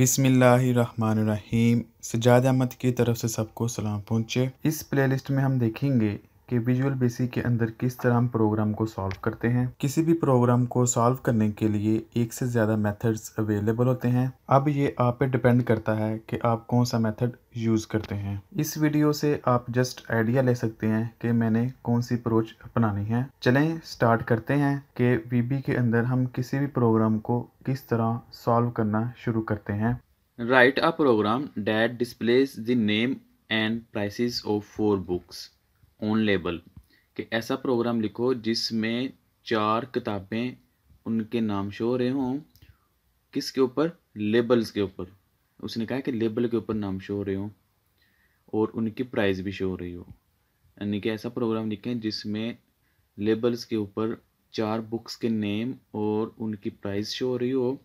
बिसमीम सजाद अहमद की तरफ से सबको सलाम पहुँचे इस प्लेलिस्ट में हम देखेंगे कि विजुअल बेसिक के अंदर किस तरह हम प्रोग्राम को सॉल्व करते हैं किसी भी प्रोग्राम को सॉल्व करने के लिए एक से ज़्यादा मेथड्स अवेलेबल होते हैं अब ये आप पे डिपेंड करता है कि आप कौन सा मेथड यूज़ करते हैं इस वीडियो से आप जस्ट आइडिया ले सकते हैं कि मैंने कौन सी अप्रोच अपनानी है चलें स्टार्ट करते हैं कि वीबी के अंदर हम किसी भी प्रोग्राम को किस तरह सॉल्व करना शुरू करते हैं write a program that displays the name and prices of four books on label कि ऐसा प्रोग्राम लिखो जिसमें चार किताबें उनके नाम शो हो रहे हों किसके ऊपर लेबल्स के ऊपर उसने कहा कि लेबल के ऊपर नाम शो हो रहे हों और उनकी प्राइस भी शो हो रही हो यानी कि ऐसा प्रोग्राम लिखें जिसमें लेबल्स के ऊपर चार बुक्स के नेम और उनकी प्राइस शो हो रही हो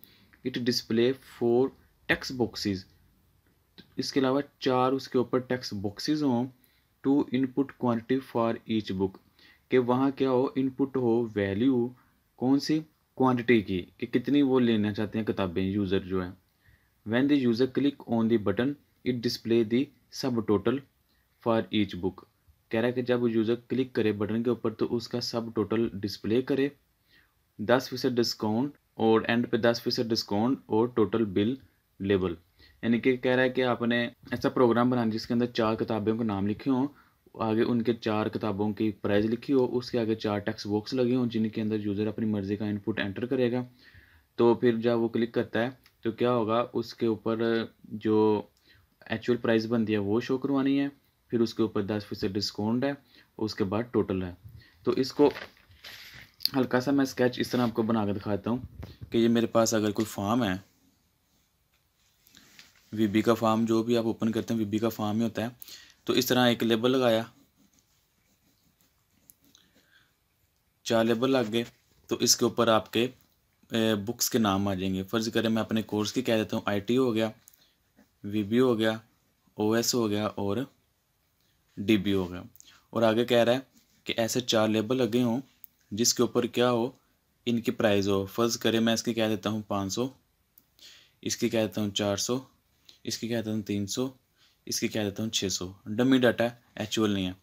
it display four text boxes इसके अलावा चार उसके ऊपर टेक्स्ट बॉक्सेस हों to input quantity for each book कि वहाँ क्या हो इनपुट हो वैल्यू कौन सी क्वांटिटी की कि कितनी वो लेना चाहते हैं किताबें यूज़र जो है when the user click on the button it display the subtotal for each book कह रहा है कि जब यूज़र क्लिक करे बटन के ऊपर तो उसका सब टोटल डिस्प्ले करे दस फीसद डिस्काउंट और एंड पे दस फीसद डिस्काउंट और टोटल बिल लेबल यानी कि कह रहा है कि आपने ऐसा प्रोग्राम बनाना जिसके अंदर चार किताबों के नाम लिखे हों आगे उनके चार किताबों की प्राइस लिखी हो उसके आगे चार टेक्स्ट बॉक्स लगे हों जिनके अंदर यूज़र अपनी मर्ज़ी का इनपुट एंटर करेगा तो फिर जब वो क्लिक करता है तो क्या होगा उसके ऊपर जो एक्चुअल प्राइस बनती है वो शो करवानी है फिर उसके ऊपर दस फीसद डिस्काउंट है उसके बाद टोटल है तो इसको हल्का सा मैं स्केच इस तरह आपको बना के दिखाता हूँ कि ये मेरे पास अगर कोई फॉर्म है वीबी का फार्म जो भी आप ओपन करते हैं वीबी का फार्म ही होता है तो इस तरह एक लेबल लगाया चार लेबल लग गए तो इसके ऊपर आपके बुक्स के नाम आ जाएंगे फ़र्ज़ करें मैं अपने कोर्स की कह देता हूँ आईटी हो गया वीबी हो गया ओएस हो गया और डीबी हो गया और आगे कह रहा है कि ऐसे चार लेबल लगे हों जिसके ऊपर क्या हो इनकी प्राइस हो फ़र्ज़ करें मैं इसकी कह देता हूँ पाँच सौ इसकी कह देता हूँ चार सौ इसकी क्या देता हूँ तीन सौ इसकी क्या देता हूँ छः सौ डमी डाटा है एक्चुअल नहीं है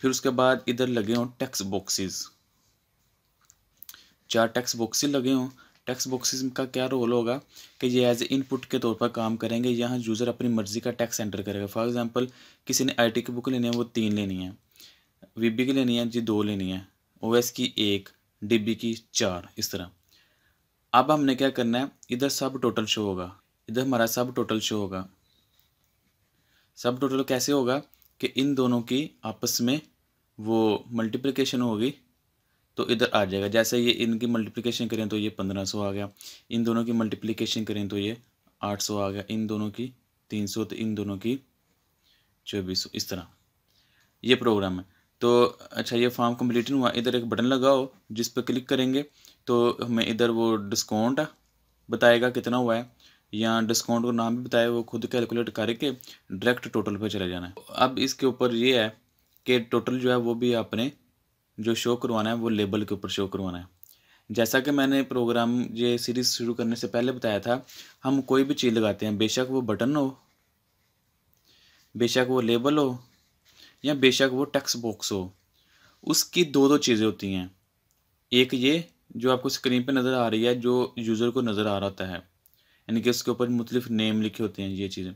फिर उसके बाद इधर लगे हों टैक्स बॉक्सेस चार टैक्स बॉक्सेस लगे हों टैक्स बॉक्सेस का क्या रोल होगा कि ये एज ए इनपुट के तौर पर काम करेंगे यहाँ यूज़र अपनी मर्ज़ी का टैक्स एंटर करेगा फॉर एग्जांपल किसी ने टी की बुक लेनी है वो तीन लेनी है वीबी की लेनी है जी दो लेनी है एस की एक डीबी की चार इस तरह अब हमने क्या करना है इधर सब टोटल शो होगा इधर हमारा सब टोटल शो होगा सब टोटल कैसे होगा कि इन दोनों की आपस में वो मल्टीप्लिकेशन होगी तो इधर आ जाएगा जैसे ये इनकी मल्टीप्लिकेशन करें तो ये पंद्रह सौ आ गया इन दोनों की मल्टीप्लिकेशन करें तो ये आठ सौ आ गया इन दोनों की तीन सौ तो इन दोनों की चौबीस सौ इस तरह ये प्रोग्राम है तो अच्छा ये फॉर्म नहीं हुआ इधर एक बटन लगाओ जिस पर क्लिक करेंगे तो हमें इधर वो डिस्काउंट बताएगा कितना हुआ है या डिस्काउंट का नाम भी बताया वो खुद कैलकुलेट करके डायरेक्ट टोटल पर चले जाना है अब इसके ऊपर ये है कि टोटल जो है वो भी आपने जो शो करवाना है वो लेबल के ऊपर शो करवाना है जैसा कि मैंने प्रोग्राम ये सीरीज़ शुरू करने से पहले बताया था हम कोई भी चीज़ लगाते हैं बेशक वो बटन हो बेशक वो लेबल हो या बेशक वो टेक्स्ट बॉक्स हो उसकी दो दो चीज़ें होती हैं एक ये जो आपको स्क्रीन पे नज़र आ रही है जो यूज़र को नज़र आ रहा होता है यानी कि उसके ऊपर मुख्तलिफ नेम लिखे होते हैं ये चीज़ें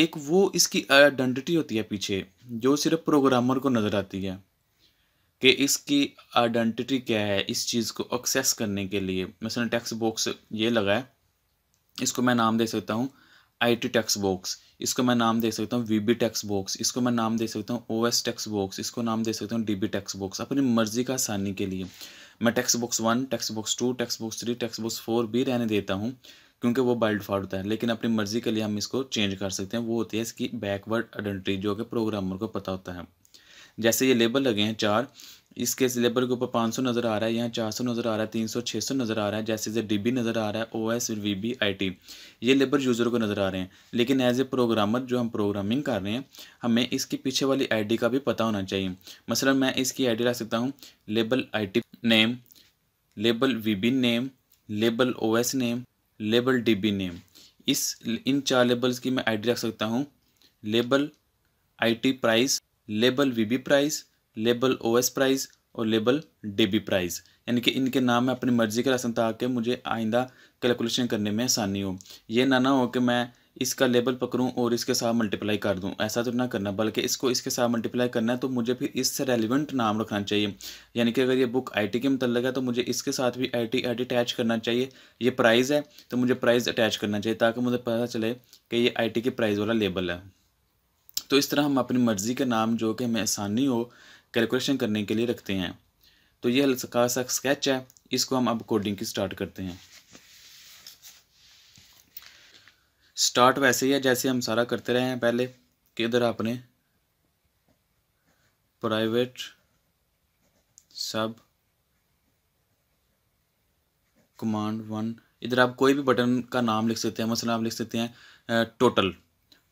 एक वो इसकी आइडेंटिटी होती है पीछे जो सिर्फ प्रोग्रामर को नज़र आती है कि इसकी आइडेंटिटी क्या है इस चीज़ को एक्सेस करने के लिए मैंने टेक्स्ट बॉक्स ये लगा है इसको मैं नाम दे सकता हूँ आई टी टेक्स्ट बॉक्स इसको मैं नाम दे सकता हूँ वी बी टेक्स्ट बॉक्स इसको मैं नाम दे सकता हूँ ओ एस टेक्स बॉक्स इसको नाम दे सकता हूँ डी बी टेक्स बॉक्स अपनी मर्जी का आसानी के लिए मैं text box one text box two text box three text box four भी रहने देता हूँ क्योंकि वो बाई डिफॉल्ट होता है लेकिन अपनी मर्जी के लिए हम इसको चेंज कर सकते हैं वो होती है इसकी बैकवर्ड आइडेंटिटी जो कि प्रोग्रामर को पता होता है जैसे ये लेबल लगे हैं चार इसके लेबल के ऊपर पाँच सौ नज़र आ रहा है यहाँ चार सौ नज़र आ रहा है तीन सौ छः सौ नज़र आ रहा है जैसे जैसे डी नज़र आ रहा है O S V B I T ये लेबर यूज़र को नज़र आ रहे हैं लेकिन एज ए प्रोग्रामर जो हम प्रोग्रामिंग कर रहे हैं हमें इसके पीछे वाली आई डी का भी पता होना चाहिए मसलन मैं इसकी आई डी रख सकता हूँ label I T name label V B name label O S name label D B name इस इन चार लेबल्स की मैं आईडी रख सकता हूँ label IT price label VB price label OS price और लेबल बी प्राइस यानी कि इनके नाम मैं अपनी मर्जी के रख सकता ताकि मुझे आइंदा कैलकुलेशन करने में आसानी हो ये ना ना हो कि मैं इसका लेबल पकड़ूँ और इसके साथ मल्टीप्लाई कर दूँ ऐसा तो ना करना बल्कि इसको इसके साथ मल्टीप्लाई करना है तो मुझे फिर इससे रेलिवेंट नाम रखना चाहिए यानी कि अगर ये बुक आई टी के मतलब है तो मुझे इसके साथ भी आई टी एड अटैच करना चाहिए ये प्राइज़ है तो मुझे प्राइज़ अटैच करना चाहिए ताकि मुझे पता चले कि ये आई टी के प्राइज़ वाला लेबल है तो इस तरह हम अपनी मर्ज़ी का नाम जो कि हमें आसानी हो कैलकुलेशन करने के लिए रखते हैं तो ये हल्का सा स्केच है इसको हम अब कोडिंग की स्टार्ट करते हैं स्टार्ट वैसे ही है जैसे हम सारा करते रहे हैं पहले कि इधर आपने प्राइवेट सब कमांड वन इधर आप कोई भी बटन का नाम लिख सकते हैं मसला आप लिख सकते हैं टोटल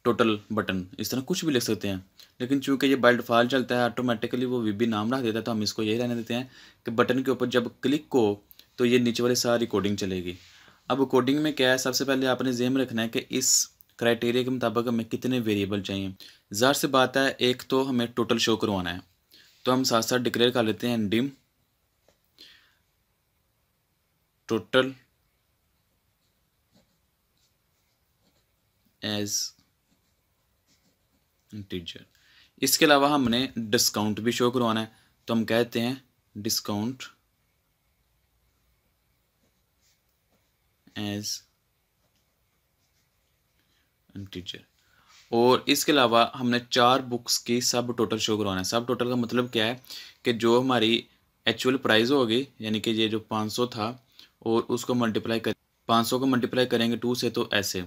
टोटल बटन इस तरह कुछ भी लिख सकते हैं लेकिन चूंकि ये बाई फाइल चलता है ऑटोमेटिकली वो वी नाम रख देता है तो हम इसको यही रहने देते हैं कि बटन के ऊपर जब क्लिक को तो ये नीचे वाले सारी रिकॉर्डिंग चलेगी अब कोडिंग में क्या है सबसे पहले आपने जेम रखना है कि इस क्राइटेरिया के मुताबिक हमें कितने वेरिएबल चाहिए ज़ाहिर से बात है एक तो हमें टोटल शो करवाना है तो हम साथ साथ डिक्लेयर कर लेते हैं डिम टोटल एज इंटीजर इसके अलावा हमने डिस्काउंट भी शो करवाना है तो हम कहते हैं डिस्काउंट एज टीचर और इसके अलावा हमने चार बुक्स की सब टोटल शो करवाना है सब टोटल का मतलब क्या है कि जो हमारी एक्चुअल प्राइस होगी यानी कि ये जो 500 था और उसको मल्टीप्लाई कर 500 को मल्टीप्लाई करेंगे टू से तो ऐसे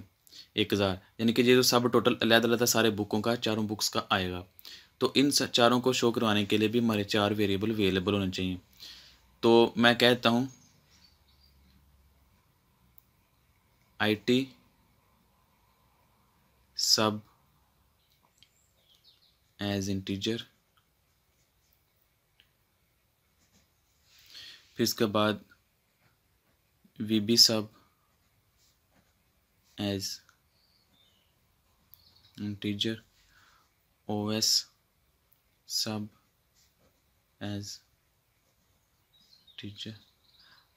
एक हज़ार यानी कि ये जो सब टोटल अलग अलग सारे बुकों का चारों बुक्स का आएगा तो इन चारों को शो करवाने के लिए भी हमारे चार वेरिएबल अवेलेबल होने चाहिए तो मैं कहता हूँ आईटी सब एज इंटीजर फिर इसके बाद V B sub as integer O S sub as integer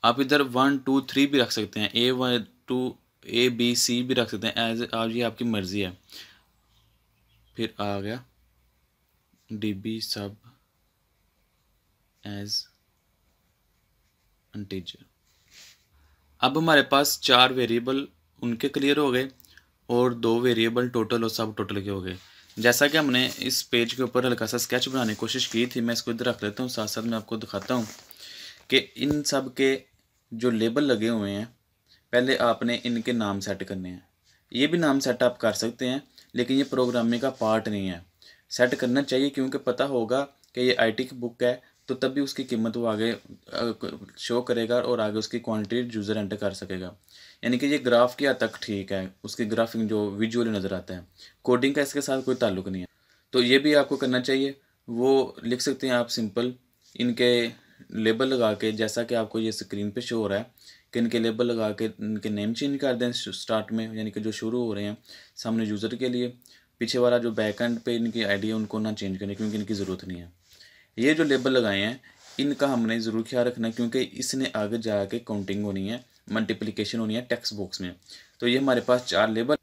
आप इधर वन टू थ्री भी रख सकते हैं A one two A B C भी रख सकते हैं एज आज ये आपकी मर्ज़ी है फिर आ गया D B sub as integer अब हमारे पास चार वेरिएबल उनके क्लियर हो गए और दो वेरिएबल टोटल और सब टोटल के हो गए जैसा कि हमने इस पेज के ऊपर हल्का सा स्केच बनाने की कोशिश की थी मैं इसको इधर रख लेता हूँ साथ साथ मैं आपको दिखाता हूँ कि इन सब के जो लेबल लगे हुए हैं पहले आपने इनके नाम सेट करने हैं ये भी नाम सेट आप कर सकते हैं लेकिन ये प्रोग्रामिंग का पार्ट नहीं है सेट करना चाहिए क्योंकि पता होगा कि ये आईटी की बुक है तो तब भी उसकी कीमत वो आगे शो करेगा और आगे उसकी क्वांटिटी यूज़र एंटर कर सकेगा यानी कि ये ग्राफ की हद तक ठीक है उसकी ग्राफिंग जो विजुअली नज़र आता है कोडिंग का इसके साथ कोई ताल्लुक नहीं है तो ये भी आपको करना चाहिए वो लिख सकते हैं आप सिंपल इनके लेबल लगा के जैसा कि आपको ये स्क्रीन पे शो हो रहा है कि इनके लेबल लगा के इनके नेम चेंज कर दें स्टार्ट में यानी कि जो शुरू हो रहे हैं सामने यूज़र के लिए पीछे वाला जो बैक एंड पे इनकी आईडी है उनको ना चेंज करें क्योंकि इनकी ज़रूरत नहीं है ये जो लेबल लगाए हैं इनका हमने ज़रूर ख्याल रखना है क्योंकि इसने आगे जा कर काउंटिंग होनी है मल्टीप्लीकेशन होनी है टेक्स्ट बॉक्स में तो ये हमारे पास चार लेबल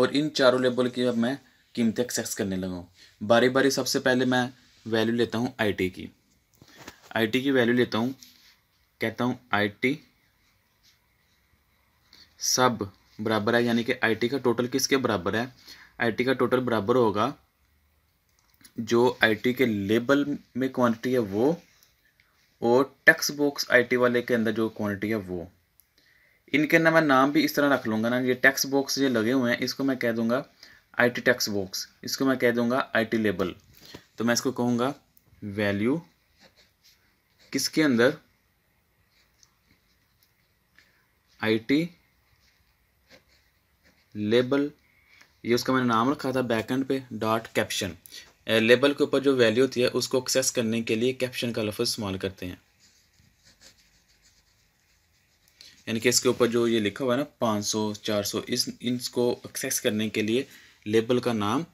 और इन चारों लेबल की अब मैं कीमतें एक्सेस करने लगा हूँ बारी बारी सबसे पहले मैं वैल्यू लेता हूँ आईटी की आईटी की वैल्यू लेता हूँ कहता हूँ आईटी सब बराबर है यानी कि आई का टोटल किसके बराबर है आई का टोटल बराबर होगा जो आई के लेबल में क्वांटिटी है वो और टेक्स बॉक्स आईटी वाले के अंदर जो क्वांटिटी है वो इनके अंदर मैं नाम भी इस तरह रख लूँगा ना ये टैक्स बॉक्स ये लगे हुए हैं इसको मैं कह दूँगा आई टी बॉक्स इसको मैं कह दूँगा आई टी लेबल तो मैं इसको कहूँगा वैल्यू किसके अंदर आई टी लेबल ये उसका मैंने नाम रखा था बैकेंड पे डॉट कैप्शन लेबल के ऊपर जो वैल्यू होती है उसको एक्सेस करने के लिए कैप्शन का लफ्ज़ इस्तेमाल करते हैं यानी कि इसके ऊपर जो ये लिखा हुआ है ना 500, 400 इस इनको एक्सेस करने के लिए लेबल का नाम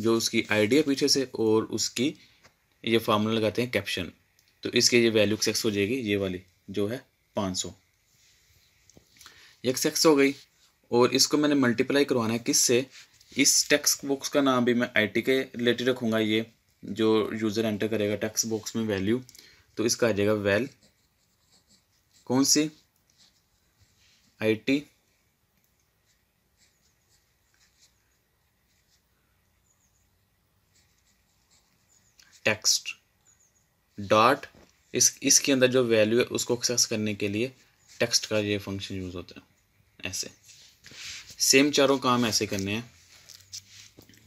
जो उसकी आइडिया पीछे से और उसकी ये फार्मूला लगाते हैं कैप्शन तो इसके ये वैल्यू एक्सेस हो जाएगी ये वाली जो है 500 ये एक्सेस हो गई और इसको मैंने मल्टीप्लाई करवाना है किससे इस टेक्स्ट बॉक्स का नाम भी मैं आईटी के रिलेटेड रखूँगा ये जो यूज़र एंटर करेगा टेक्स्ट बॉक्स में वैल्यू तो इसका आ जाएगा वेल कौन सी आईटी टेक्स्ट डॉट इस इसके अंदर जो वैल्यू है उसको एक्सेस करने के लिए टेक्स्ट का ये फंक्शन यूज़ होता है ऐसे सेम चारों काम ऐसे करने हैं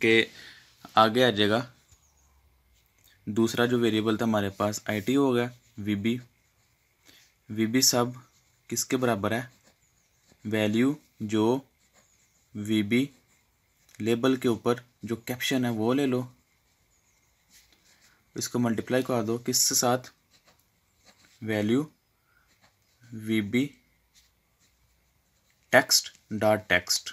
कि आगे आ जाएगा दूसरा जो वेरिएबल था हमारे पास आई टी हो गया वी बी वी बी सब किसके बराबर है वैल्यू जो वी बी लेबल के ऊपर जो कैप्शन है वो ले लो इसको मल्टीप्लाई कर दो किस साथ value V B text dot text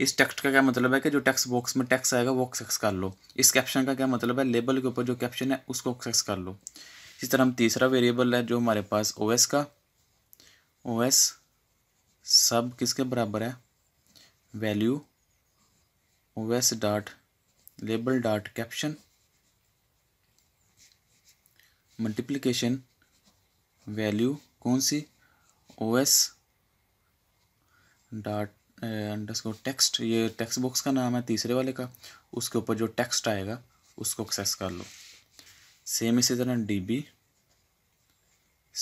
इस टेक्स्ट का क्या मतलब है कि जो टेक्स्ट बॉक्स में टेक्स्ट आएगा वो एक्सेस कर लो इस कैप्शन का क्या मतलब है लेबल के ऊपर जो कैप्शन है उसको एक्सेस कर लो इसी तरह हम तीसरा वेरिएबल है जो हमारे पास ओ एस का ओ एस सब किसके बराबर है value O S dot label dot caption multiplication value कौन सी O S dot underscore text ये टेक्स्ट बॉक्स का नाम है तीसरे वाले का उसके ऊपर जो टेक्स्ट आएगा उसको एक्सेस कर लो सेम इसी तरह डी बी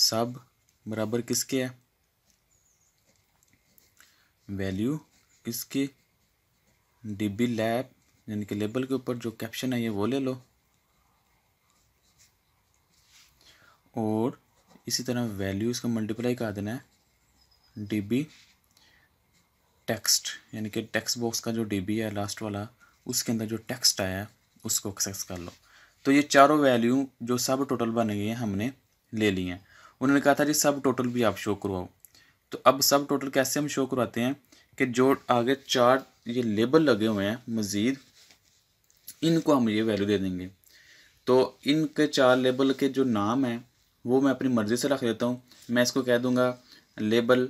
सब बराबर किसके है वैल्यू किसकी डी बी लैब यानी कि लेबल के ऊपर जो कैप्शन है ये वो ले लो और इसी तरह वैल्यू इसको मल्टीप्लाई कर देना है डी बी टेक्स्ट यानी कि टेक्स्ट बॉक्स का जो डी है लास्ट वाला उसके अंदर जो टेक्स्ट आया उसको एक्सेस कर लो तो ये चारों वैल्यू जो सब टोटल बन गई हैं हमने ले ली हैं उन्होंने कहा था जी सब टोटल भी आप शो करवाओ तो अब सब टोटल कैसे हम शो करवाते हैं कि जो आगे चार ये लेबल लगे हुए हैं मज़ीद इनको हम ये वैल्यू दे देंगे तो इनके चार लेबल के जो नाम हैं वो मैं अपनी मर्ज़ी से रख देता हूँ मैं इसको कह दूँगा लेबल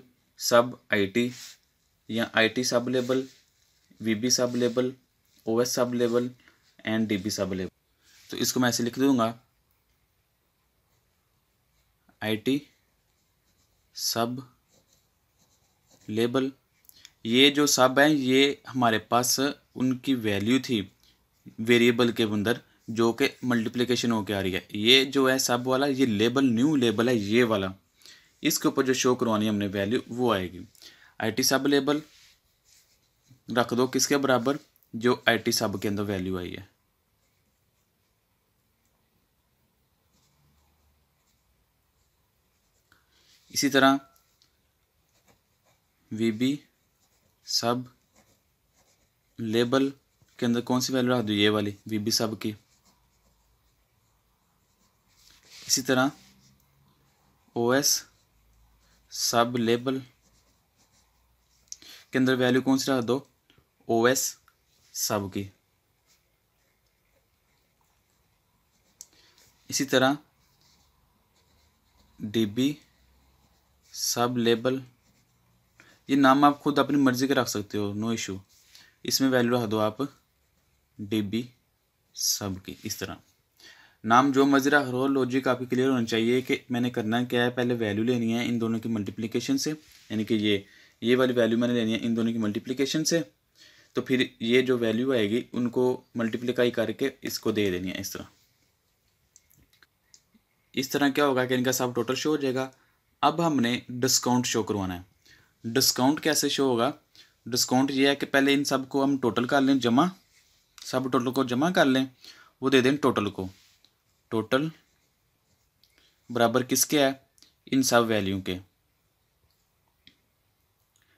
सब आईटी या I T sub label V B sub label O S sub label and D B sub label तो इसको मैं ऐसे लिख दूंगा आई टी सब लेबल ये जो सब हैं ये हमारे पास उनकी वैल्यू थी वेरिएबल के अंदर जो कि मल्टीप्लिकेशन होकर आ रही है ये जो है सब वाला ये लेबल न्यू लेबल है ये वाला इसके ऊपर जो शो करवानी है हमने वैल्यू वो आएगी आई टी सब लेबल रख दो किसके बराबर जो आई टी सब के अंदर वैल्यू आई है इसी तरह वी बी सब लेबल के अंदर कौन सी वैल्यू रख दो ये वाली वी बी सब की इसी तरह ओ एस सब लेबल के अंदर वैल्यू कौन सी रख दो ओ एस सब की इसी तरह डी बी सब लेबल ये नाम आप खुद अपनी मर्ज़ी का रख सकते हो नो इशू इसमें वैल्यू रख दो आप डी बी सब की इस तरह नाम जो मर्जी रख रहे हो लॉजिक आपकी क्लियर होना चाहिए कि मैंने करना क्या है पहले वैल्यू लेनी है इन दोनों की मल्टीप्लिकेशन से यानी कि ये ये वाली वैल्यू मैंने लेनी है इन दोनों की मल्टीप्लीकेशन से तो फिर ये जो वैल्यू आएगी उनको मल्टीप्लीकाई करके इसको दे देनी है इस तरह इस तरह क्या होगा कि इनका सब टोटल शो हो जाएगा अब हमने डिस्काउंट शो करवाना है डिस्काउंट कैसे शो होगा डिस्काउंट ये है कि पहले इन सब को हम टोटल कर लें जमा सब टोटल को जमा कर लें वो दे दें टोटल को टोटल बराबर किसके है इन सब वैल्यू के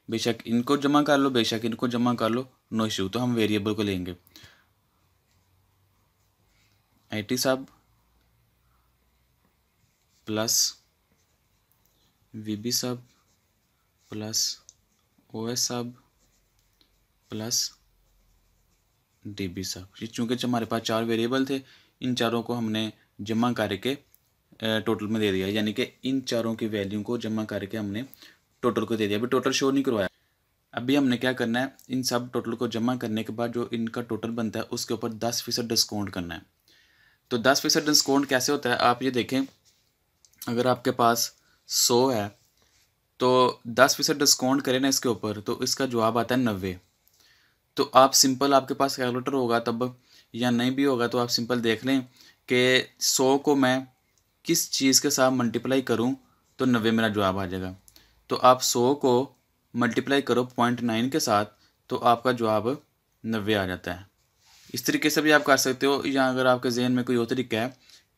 बेशक इनको जमा कर लो बेशक इनको जमा कर लो नो इशू तो हम वेरिएबल को लेंगे I sub plus V B plus O S साहब प्लस डी बी साहब ये चूँकि हमारे पास चार वेरिएबल थे इन चारों को हमने जमा करके टोटल में दे दिया यानी कि इन चारों की वैल्यू को जमा करके हमने टोटल को दे दिया अभी टोटल शो नहीं करवाया अभी हमने क्या करना है इन सब टोटल को जमा करने के बाद जो इनका टोटल बनता है उसके ऊपर दस फीसद डिस्काउंट करना है तो दस फीसद डिस्काउंट कैसे होता है आप ये देखें अगर आपके पास सौ है तो दस फीसद डिस्काउंट करें ना इसके ऊपर तो इसका जवाब आता है नब्बे तो आप सिंपल आपके पास कैलकुलेटर होगा तब या नहीं भी होगा तो आप सिंपल देख लें कि सौ को मैं किस चीज़ के साथ मल्टीप्लाई करूँ तो नब्बे मेरा जवाब आ जाएगा तो आप सौ को मल्टीप्लाई करो पॉइंट नाइन के साथ तो आपका जवाब नब्बे आ जाता है इस तरीके से भी आप कर सकते हो या अगर आपके जहन में कोई और तरीका है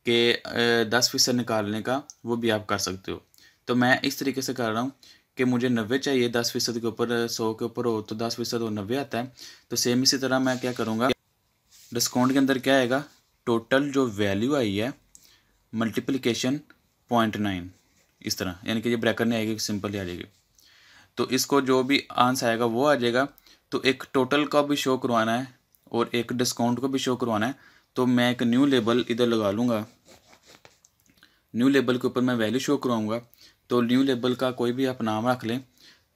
कि दस फीसद निकालने का वो भी आप कर सकते हो तो मैं इस तरीके से कर रहा हूँ कि मुझे नब्बे चाहिए दस फीसद के ऊपर सौ के ऊपर हो तो दस फीसद वो नब्बे आता है तो सेम इसी तरह मैं क्या करूँगा डिस्काउंट के अंदर क्या आएगा टोटल जो वैल्यू आई है मल्टीप्लीकेशन पॉइंट नाइन इस तरह यानी कि ये ब्रैकेट नहीं आएगी सिंपल ही आ जाएगी तो इसको जो भी आंसर आएगा वो आ जाएगा तो एक टोटल का भी शो करवाना है और एक डिस्काउंट का भी शो करवाना है तो मैं एक न्यू लेबल इधर लगा लूँगा न्यू लेबल के ऊपर मैं वैल्यू शो करवाऊँगा तो न्यू लेबल का कोई भी आप नाम रख लें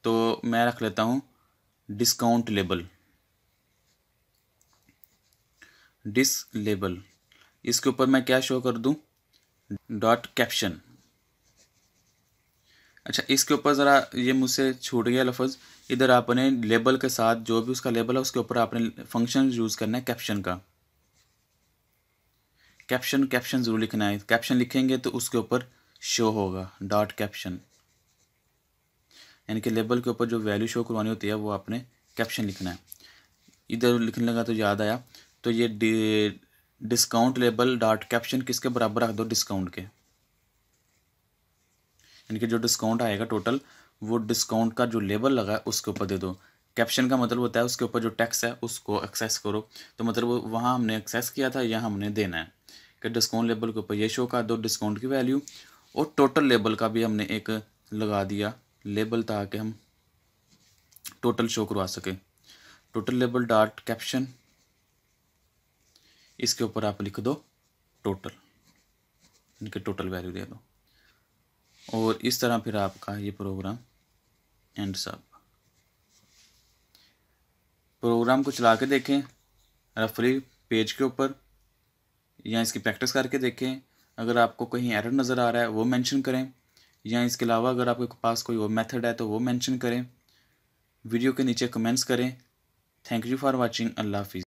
तो मैं रख लेता हूँ डिस्काउंट लेबल डिस लेबल इसके ऊपर मैं क्या शो कर दूँ डॉट कैप्शन अच्छा इसके ऊपर ज़रा ये मुझसे छूट गया लफज इधर आपने लेबल के साथ जो भी उसका लेबल है उसके ऊपर आपने फंक्शन यूज़ करना है कैप्शन का कैप्शन कैप्शन ज़रूर लिखना है कैप्शन लिखेंगे तो उसके ऊपर शो होगा डॉट कैप्शन यानी कि लेबल के ऊपर जो वैल्यू शो करवानी होती है वो आपने कैप्शन लिखना है इधर लिखने लगा तो याद आया तो ये डिस्काउंट लेबल डॉट कैप्शन किसके बराबर रख दो डिस्काउंट के यानी कि जो डिस्काउंट आएगा टोटल वो डिस्काउंट का जो लेबल लगा है उसके ऊपर दे दो कैप्शन का मतलब होता है उसके ऊपर जो टैक्स है उसको एक्सेस करो तो मतलब वहाँ हमने एक्सेस किया था या हमने देना है कि डिस्काउंट लेबल के ऊपर ये शो कर दो डिस्काउंट की वैल्यू और टोटल लेबल का भी हमने एक लगा दिया लेबल ताकि हम टोटल शो करवा सके टोटल लेबल डॉट कैप्शन इसके ऊपर आप लिख दो टोटल इनके टोटल वैल्यू दे दो और इस तरह फिर आपका ये प्रोग्राम एंड सब प्रोग्राम को चला के देखें रफरी पेज के ऊपर या इसकी प्रैक्टिस करके देखें अगर आपको कहीं एरर नज़र आ रहा है वो मेंशन करें या इसके अलावा अगर आपके पास कोई और मेथड है तो वो मेंशन करें वीडियो के नीचे कमेंट्स करें थैंक यू फॉर वाचिंग अल्लाह हाफिज़